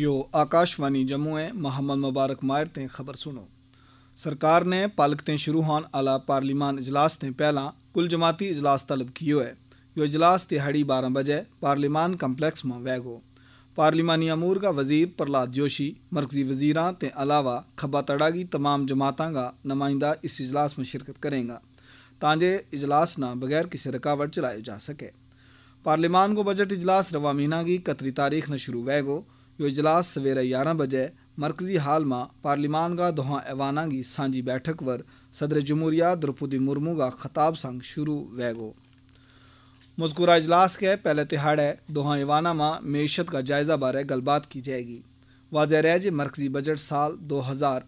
यो आकाशवाणी जम्मू है मोहम्मद मुबारक मायर ते खबर सुनो सरकार ने पालक ते शुरू होने आला पार्लिमान इजलास ते पहला कुल जमाती इजलास तलब कियो है यो इजलास तिहाड़ी बारह बजे पार्लिमान कम्पलैक्स में वैगो पार्लिमानी अमूर का वजीर प्रहलाद जोशी मरकजी वजीर के अलावा खबा तड़ा की तमाम जमातों का नुमाइंदा इस इजलास में शिरकत करेगा ताजे इजलास ना बगैर किसी रुकावट चलाया जा सके पार्लिमान को बजट इजलास रवा महीना की कतरी तारीख न शुरू वैगो जो इजलास सवेरे ग्यारह बजे मरकजी हाल में पार्लिमान का दोहा ऐवाना की सांझी बैठक वर सदर जमहूरिया द्रौपदी मुर्मू का खताब संग शुरू वैगो मजकूरा इजलास के पहले तिहाड़े दोहा ऐवाना में मीशत का जायजा बारे गलबात की जाएगी वाजह रह जे मरकजी बजट साल दो हज़ार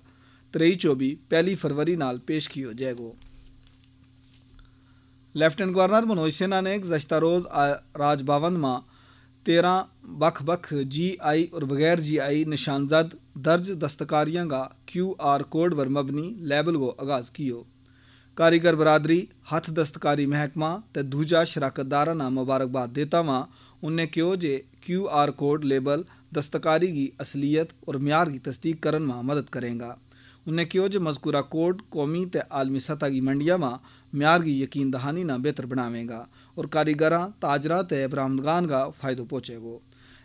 त्रेई चौबी पहली फरवरी नाल पेश की जाएगा लेफ्टिनेंट गवर्नर मनोज सिन्हा ने गुजशत रोज़ राजभवन में तेरह बख बख जी आई और बगैर जी आई निशानजद दर्ज दस्तकारियाँ का क्यू आर कोड पर मबनी लेबल को आगाज़ कियो कारीगर बरादरी हथ दस्तकारी महकमा ते दूजा शराकतदारा ना मुबारकबाद देता वहाँ उन्हें क्यों जे क्यू आर कोड लेबल दस्तकारी की असलियत और म्यार की तस्दीक करन में मदद करेगा उन्हें कहो जो मजकूरा कोड कौमी ते आलमी सतह की मंडिया में म्यार की यकीन दहानी ना बेहतर बनावेगा और कारीगर ताजर ते बरामदगान का फायदा पहुँचेगो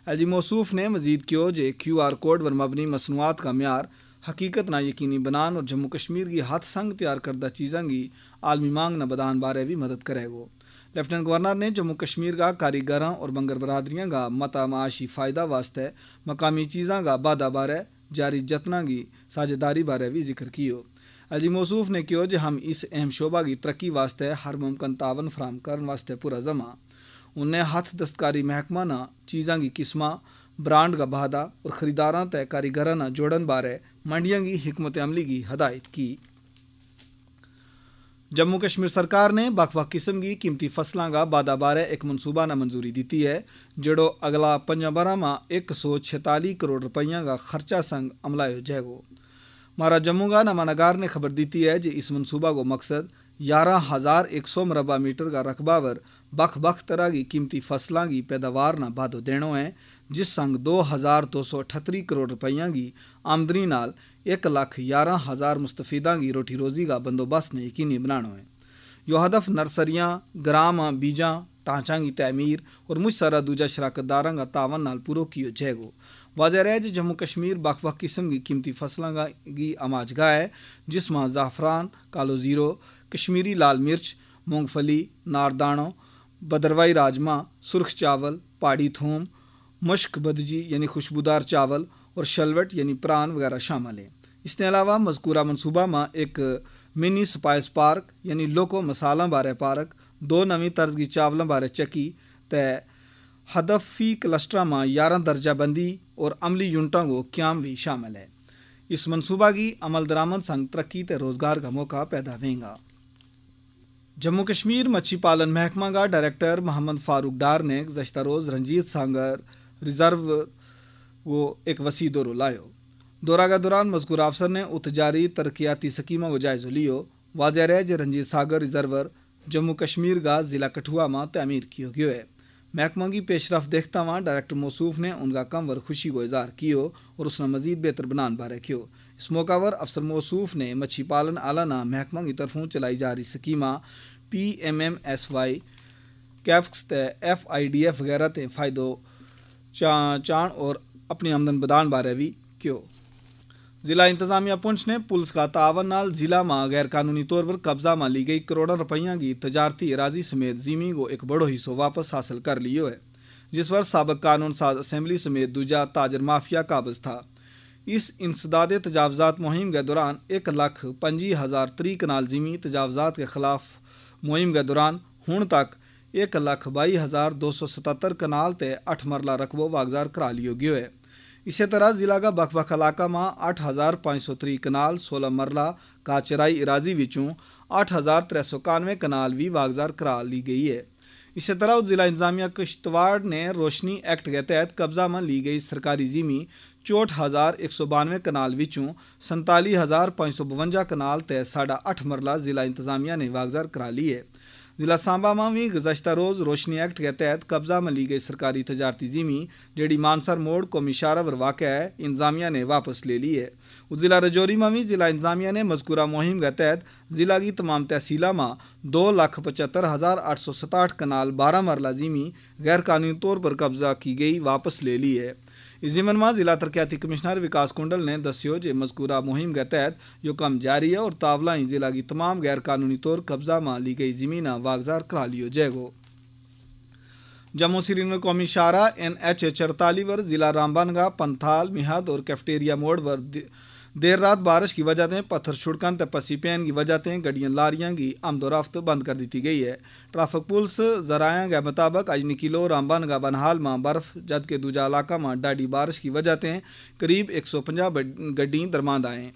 एल जी मौसूफ ने मजीद कहो जो क्यू आर कोड पर मबनी मसनूआत का म्यार हकीकत ना यकीनी बनान और जम्मू कश्मीर की हथ संग तैयार करदा चीज़ों की आलमी मांग न बदान बारे भी मदद करेगो लेफ्टिनेंट गवर्नर ने जम्मू कश्मीर का कारीगर और बंगर बरादरियों का मता माशी फ़ायदा वास्ते मकामी चीज़ों का बादा बारे जारी की साझेदारी बारे भी जिक्र कियो अजी मौसूफ ने कहो जो हम इस अहम शोभा की तरक्की वास्ते हर मुमकिन तावन फराम करने वास्ते पूरा जमा उन्हें हथ दस्तकारी महकमा ना चीज़ा की किस्म ब्रांड का बहादा और ख़रीदारा तय कारीगराना जोड़न बारे मंडियों की हमत अमली की हदायत की जम्मू कश्मीर सरकार ने बख बख किस्म की कीमती फसलों का बाधा बारे एक मनसूबा ने मंजूरी दी है जड़ो अगला पंजा बारह में एक सौ छताली करोड़ रुपये का खर्चा संग अमलायो जाएगा महाराज जम्मू का नमानागार ने खबर दी है कि इस मनसूबा को मकसद ग्यारह हज़ार एक सौ मरबा मीटर का रकबा पर बख बख तरह की कीमती फसलों की पैदावार ना बाधो देना है जिस संघ दो ਜਿਸ ਸੰਗ 2278 ਕਰੋੜ ਰੁਪਈਆਂ ਦੀ ਆਮਦਨੀ ਨਾਲ 111000 ਮੁਸਤਫੀਦਾਂ ਦੀ ਰੋਟੀ ਰੋਜ਼ੀ ਦਾ ਬੰਦੋਬਸਤ ਨੇ ਯਕੀਨੀ ਬਣਾਣਾ ਹੈ यो हदफ नर्सरियाँ ग्रामा बीजा ढांचा की तैमीर और मुझ सारा दूजा शराकतदारा का तावन नाल पूरा किया जाएगा वाजह जो जम्मू कश्मीर बख बख किस्म की कीमती फसलों की अमाजगा है जिसमें ज़ाफ़रान कालो ज़ीरो कश्मीरी लाल मिर्च मूंगफली नारदानों बदरवाई राजमा सुरख चावल पहाड़ी थूम मश्क बदजी यानी खुशबूदार चावल और शलवट यानी प्रान वगैरह शामिल हैं इसके अलावा मजकूरा मनसूबा में एक मिनी स्पाइस पार्क यानी लोको मसालों बारे पार्क दो नवी तर्ज की चावलों बारे चक्की त हदफी क्लस्टर में यारह दर्जाबंदी और अमली यूनिटों को क्याम भी शामिल है इस मनसूबा की अमल दरामद संग तरक्की तो रोज़गार का मौका पैदा होगा जम्मू कश्मीर मच्छी पालन महकमा का डायरेक्टर मोहम्मद फारूक डार ने गजशत रोज़ रंजीत सांगर रिजर्व वो एक वसी दौरो लाओ दौरा के दौरान मजकूर अफसर ने उत जारी तरक्याती स्कीम को जायजो लियो वाजह रहे जे रंजीत सागर रिजर्वर जम्मू कश्मीर का जिला कठुआ में तमीर कियो गयो है महकमा की पेशरफ देखता हुआ डायरेक्टर मौसूफ ने उनका कम वर खुशी को इजहार कियो और उसने मजीद बेहतर बनाने बारे कियो इस मौका पर अफसर मौसूफ ने मच्छी पालन आलाना महकमा की तरफों चलाई जा रही scheme P M M S Y कैफ्स एफ आई डी एफ वगैरह ते फायदो चा, चाण और अपनी आमदन बदान बारे भी क्यों जिला इंतजामिया पुंछ ने पुलिस का तावन नाल जिला में कानूनी तौर पर कब्जा में ली गई करोड़ों रुपया की तजारती एराजी समेत जिमी को एक बड़ो हिस्सों वापस हासिल कर लियो है जिस पर सबक कानून साज असेंबली समेत दूजा ताजर माफिया काबज था इस इंसदादे तजावजात मुहिम के दौरान एक लख पी हज़ार त्री कनाल जिमी तजावजात के खिलाफ मुहिम के दौरान हूँ तक एक लाख बाई हज़ार दो सौ सतहत्तर कनाल ते अठ मरला रकबो वागजार करा लियो गयो है इसी तरह जिला का बख बख इलाका में अठ हज़ार पाँच सौ त्री कनाल सोलह मरला काचराई इराजी विचों अठ हज़ार त्रै सौ इक्यानवे कनाल भी वागजार करा ली गई है इसी तरह जिला इंतजामिया किश्तवाड़ ने रोशनी एक्ट के तहत कब्जा में ली गई सरकारी जिमी चौंठ हज़ार एक सौ बानवे कनाल विचों संताली हज़ार पाँच सौ बवंजा कनाल ते साढ़ा अठ मरला जिला इंतजामिया ने वागजार करा ली है ज़िला सांबा में भी गुजशत रोज़ रोशनी एक्ट के तहत कब्जा में ली गई सरकारी तजारती जिमी जेडी मानसर मोड़ कोमिशारा पर वाक़ है इंतजामिया ने वापस ले ली है ज़िला रजौरी में भी ज़िला इंतजामिया ने मजकूरा मुहिम के तहत ज़िला की तमाम तहसीलों में दो लाख पचहत्तर हज़ार आठ सौ सताहठ कनाल बारह मरला जिमी गैरकानूनी तौर पर कब्जा की गई वापस ले ली है इसी मनमा जिला तरक्याती कमिश्नर विकास कुंडल ने दस्यो जे मजकूरा मुहिम के तहत यो कम जारी है और तावलाई जिला की तमाम गैर कानूनी तौर कब्जा में ली गई जमीन वागजार करा लियो जाएगो जम्मू श्रीनगर कौमी शारा एन एच चरताली वर जिला रामबानगा पंथाल मिहाद और कैफ्टेरिया मोड़ पर देर रात बारिश की वजह से पत्थर छुड़कन त पसी पैन की वजह से गड्डिया लारियाँ की आमदोरफ्त बंद कर दी गई है ट्रैफिक पुलिस जराया के मुताबिक अज निकिलो रामबन का बनहाल में बर्फ जबकि दूजा इलाका में डाडी बारिश की वजह से करीब एक सौ पंजा गड्डी दरमांद आए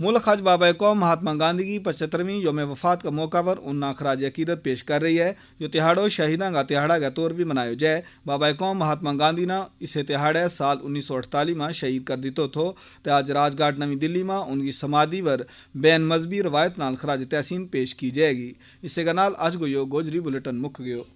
मुल्क हज बाबा कौम महात्मा गांधी की पचहत्तरवीं योम वफात का मौका पर उन नाखराज अकीदत पेश कर रही है जो तिहाड़ो शहीदा का तिहाड़ा का तौर भी मनाया जाए बाबा कौम महात्मा गांधी ने इसे तिहाड़े साल उन्नीस सौ अड़तालीस में शहीद कर दितो थो तो आज राजघाट नवी दिल्ली में उनकी समाधि पर बैन मजहबी रवायत नाल खराज तहसीन पेश की जाएगी इसे का नाल आज को यो गोजरी बुलेटिन मुक गयो